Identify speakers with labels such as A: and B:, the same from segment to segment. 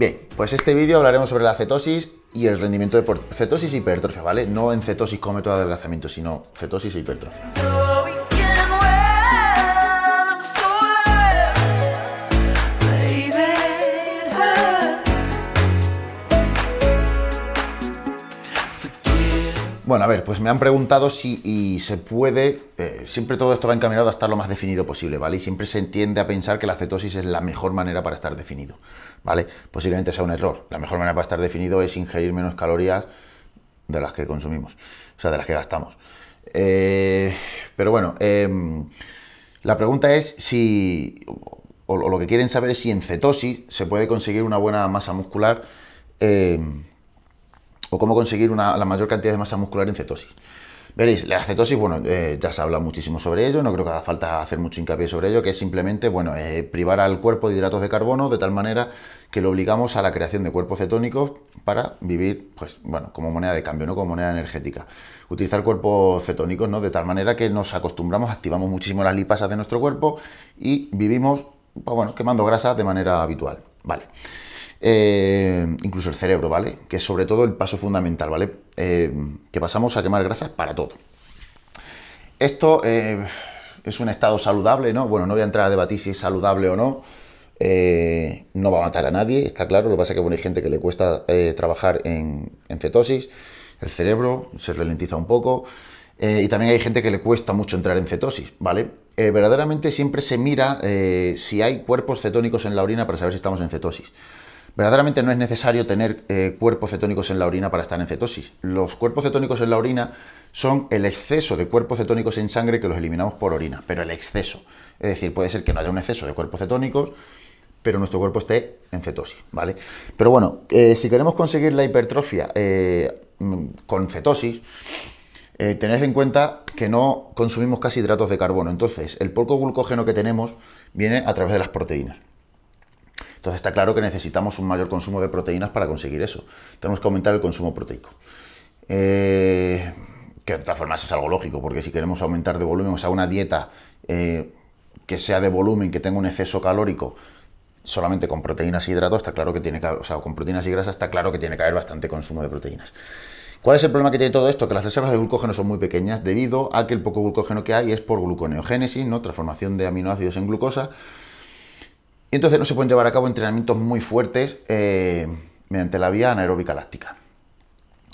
A: Bien, pues este vídeo hablaremos sobre la cetosis y el rendimiento deportivo. Cetosis y e hipertrofia, ¿vale? No en cetosis como método de adelgazamiento, sino cetosis e hipertrofia. Bueno, a ver, pues me han preguntado si se puede, eh, siempre todo esto va encaminado a estar lo más definido posible, ¿vale? Y siempre se entiende a pensar que la cetosis es la mejor manera para estar definido, ¿vale? Posiblemente sea un error. La mejor manera para estar definido es ingerir menos calorías de las que consumimos, o sea, de las que gastamos. Eh, pero bueno, em, la pregunta es si, o, lo que quieren saber es si en cetosis se puede conseguir una buena masa muscular em, o cómo conseguir la mayor cantidad de masa muscular en cetosis. Veréis, la cetosis, bueno, eh, ya se ha hablado muchísimo sobre ello, no creo que haga falta hacer mucho hincapié sobre ello, que es simplemente, bueno, eh, privar al cuerpo de hidratos de carbono de tal manera que lo obligamos a la creación de cuerpos cetónicos para vivir, pues, bueno, como moneda de cambio, no como moneda energética. Utilizar cuerpos cetónicos, ¿no? De tal manera que nos acostumbramos, activamos muchísimo las lipasas de nuestro cuerpo y vivimos, pues, bueno, quemando grasa de manera habitual. Vale. Eh, incluso el cerebro, ¿vale? Que es sobre todo el paso fundamental, ¿vale? Eh, que pasamos a quemar grasas para todo. Esto eh, es un estado saludable, ¿no? Bueno, no voy a entrar a debatir si es saludable o no. no va a matar a nadie, está claro. Lo que pasa es que hay gente que le cuesta trabajar en, cetosis. El cerebro se ralentiza un poco. y también hay gente que le cuesta mucho entrar en cetosis, ¿vale? verdaderamente siempre se mira si hay cuerpos cetónicos en la orina para saber si estamos en cetosis. Verdaderamente no es necesario tener eh, cuerpos cetónicos en la orina para estar en cetosis. Los cuerpos cetónicos en la orina son el exceso de cuerpos cetónicos en sangre que los eliminamos por orina, pero el exceso. Es decir, puede ser que no haya un exceso de cuerpos cetónicos, pero nuestro cuerpo esté en cetosis, ¿vale? Pero bueno, eh, si queremos conseguir la hipertrofia eh, con cetosis, tened en cuenta que no consumimos casi hidratos de carbono. Entonces, el poco glucógeno que tenemos viene a través de las proteínas. Entonces está claro que necesitamos un mayor consumo de proteínas para conseguir eso. Tenemos que aumentar el consumo proteico. Eh, que de todas formas es algo lógico, porque si queremos aumentar de volumen, o sea, una dieta eh, que sea de volumen, que tenga un exceso calórico, solamente con proteínas y e hidratos, está claro que tiene que o sea, con proteínas y grasas, está claro que tiene que haber bastante consumo de proteínas. ¿Cuál es el problema que tiene todo esto? Que las reservas de glucógeno son muy pequeñas debido a que el poco glucógeno que hay es por gluconeogénesis, ¿no? Transformación de aminoácidos en glucosa y entonces no se pueden llevar a cabo entrenamientos muy fuertes eh, mediante la vía anaeróbica láctica.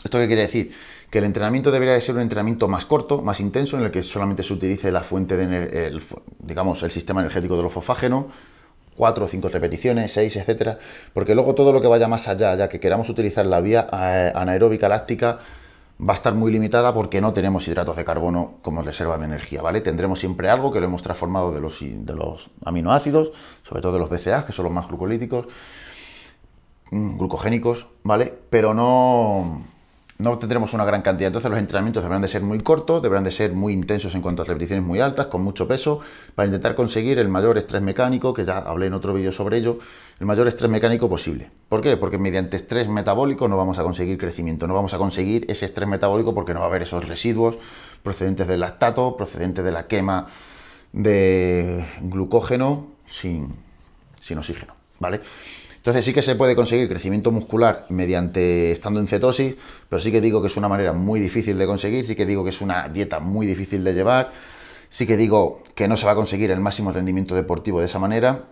A: ¿Esto qué quiere decir? Que el entrenamiento debería de ser un entrenamiento más corto, más intenso, en el que solamente se utilice la fuente de, digamos, el sistema energético de los fosfágenos, 4 o 5 repeticiones, 6, etcétera, porque luego todo lo que vaya más allá, ya que queramos utilizar la vía eh, anaeróbica láctica, va a estar muy limitada porque no tenemos hidratos de carbono como reserva de energía, ¿vale? Tendremos siempre algo que lo hemos transformado de los, de los aminoácidos, sobre todo de los BCAAs, que son los más glucolíticos, mm, glucogénicos, ¿vale? Pero no no tendremos una gran cantidad. Entonces los entrenamientos deberán de ser muy cortos, deberán de ser muy intensos en cuanto a repeticiones muy altas, con mucho peso, para intentar conseguir el mayor estrés mecánico, que ya hablé en otro vídeo sobre ello, el mayor estrés mecánico posible. ¿Por qué? Porque mediante estrés metabólico no vamos a conseguir crecimiento, no vamos a conseguir ese estrés metabólico porque no va a haber esos residuos procedentes del lactato, procedentes de la quema de glucógeno sin, sin oxígeno. ¿Vale? Entonces sí que se puede conseguir crecimiento muscular mediante estando en cetosis, pero sí que digo que es una manera muy difícil de conseguir, sí que digo que es una dieta muy difícil de llevar, sí que digo que no se va a conseguir el máximo rendimiento deportivo de esa manera.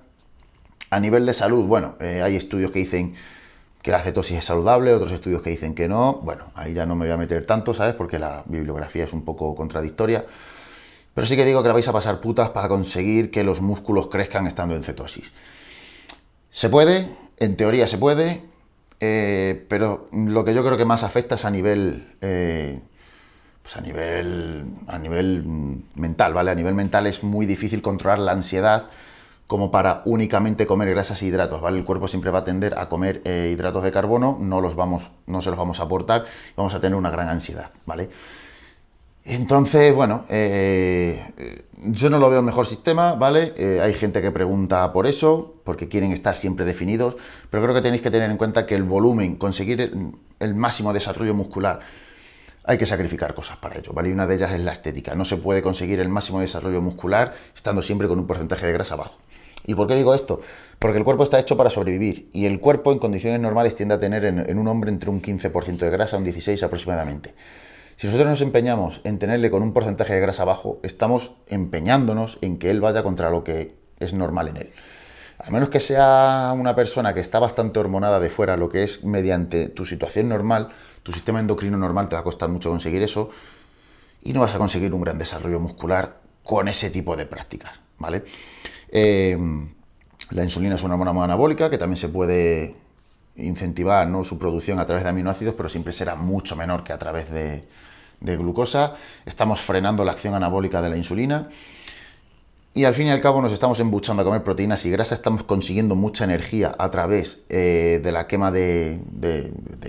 A: A nivel de salud, bueno, eh, hay estudios que dicen que la cetosis es saludable, otros estudios que dicen que no. Bueno, ahí ya no me voy a meter tanto, ¿sabes? Porque la bibliografía es un poco contradictoria. Pero sí que digo que la vais a pasar putas para conseguir que los músculos crezcan estando en cetosis. ¿Se puede? En teoría se puede, eh, pero lo que yo creo que más afecta es a nivel... Eh, pues a nivel, a nivel mm, mental, ¿vale? A nivel mental es muy difícil controlar la ansiedad como para únicamente comer grasas y e hidratos, ¿vale? El cuerpo siempre va a tender a comer eh, hidratos de carbono, no, los vamos, no se los vamos a aportar, vamos a tener una gran ansiedad, ¿vale? Entonces, bueno, eh, eh, yo no lo veo mejor sistema, ¿vale? Eh, hay gente que pregunta por eso, porque quieren estar siempre definidos, pero creo que tenéis que tener en cuenta que el volumen, conseguir el, máximo desarrollo muscular, hay que sacrificar cosas para ello, ¿vale? Y una de ellas es la estética. No se puede conseguir el máximo desarrollo muscular estando siempre con un porcentaje de grasa bajo. ¿Y por qué digo esto? Porque el cuerpo está hecho para sobrevivir y el cuerpo en condiciones normales tiende a tener en, un hombre entre un 15% de grasa, un 16% aproximadamente. Si nosotros nos empeñamos en tenerle con un porcentaje de grasa bajo, estamos empeñándonos en que él vaya contra lo que es normal en él. A menos que sea una persona que está bastante hormonada de fuera, lo que es mediante tu situación normal, tu sistema endocrino normal, te va a costar mucho conseguir eso y no vas a conseguir un gran desarrollo muscular con ese tipo de prácticas, ¿vale? Eh, la insulina es una hormona anabólica que también se puede incentivar ¿no? su producción a través de aminoácidos, pero siempre será mucho menor que a través de, glucosa. Estamos frenando la acción anabólica de la insulina. Y al fin y al cabo nos estamos embuchando a comer proteínas y grasas, estamos consiguiendo mucha energía a través eh, de la quema de,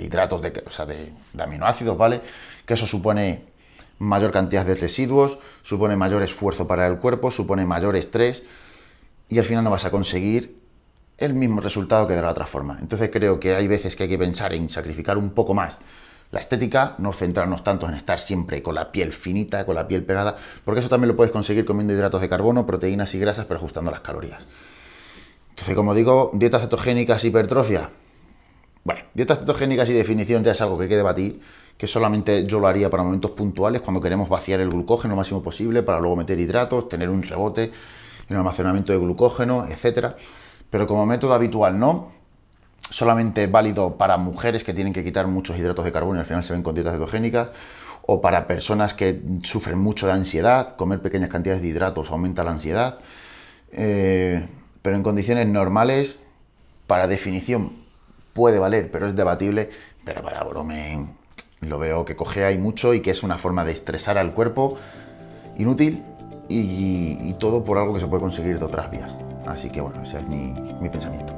A: hidratos, de, de, aminoácidos, ¿vale? Que eso supone mayor cantidad de residuos, supone mayor esfuerzo para el cuerpo, supone mayor estrés y al final no vas a conseguir el mismo resultado que de la otra forma. Entonces creo que hay veces que hay que pensar en sacrificar un poco más la estética, no centrarnos tanto en estar siempre con la piel finita, con la piel pegada, porque eso también lo puedes conseguir comiendo hidratos de carbono, proteínas y grasas, pero ajustando las calorías. Entonces, como digo, dietas cetogénicas, hipertrofia. Bueno, dietas cetogénicas y definición ya es algo que hay que debatir, que solamente yo lo haría para momentos puntuales, cuando queremos vaciar el glucógeno lo máximo posible, para luego meter hidratos, tener un rebote, un almacenamiento de glucógeno, etcétera pero como método habitual no. Solamente válido para mujeres que tienen que quitar muchos hidratos de carbono y al final se ven con dietas cetogénicas o para personas que sufren mucho de ansiedad, comer pequeñas cantidades de hidratos aumenta la ansiedad, eh, pero en condiciones normales, para definición, puede valer, pero es debatible, pero para bromen lo veo que coge ahí mucho y que es una forma de estresar al cuerpo inútil y todo por algo que se puede conseguir de otras vías. Así que bueno, ese es mi, mi pensamiento.